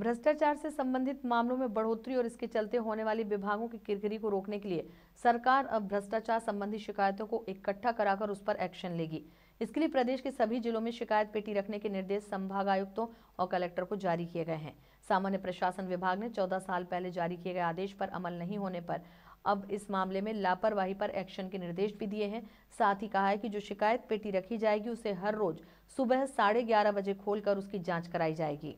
भ्रष्टाचार से संबंधित मामलों में बढ़ोतरी और इसके चलते होने वाली विभागों की किरकिरी को रोकने के लिए सरकार अब भ्रष्टाचार संबंधी शिकायतों को इकट्ठा कराकर उस पर एक्शन लेगी इसके लिए प्रदेश के सभी जिलों में शिकायत पेटी रखने के निर्देश संभागायुक्तों और कलेक्टर को जारी किए गए हैं सामान्य प्रशासन विभाग ने 14 साल पहले जारी किए गए आदेश पर अमल नहीं होने पर अब इस मामले में लापरवाही पर एक्शन के निर्देश भी दिए हैं साथ ही कहा है कि जो शिकायत पेटी रखी जाएगी उसे हर रोज सुबह साढ़े ग्यारह बजे खोलकर उसकी जाँच कराई जाएगी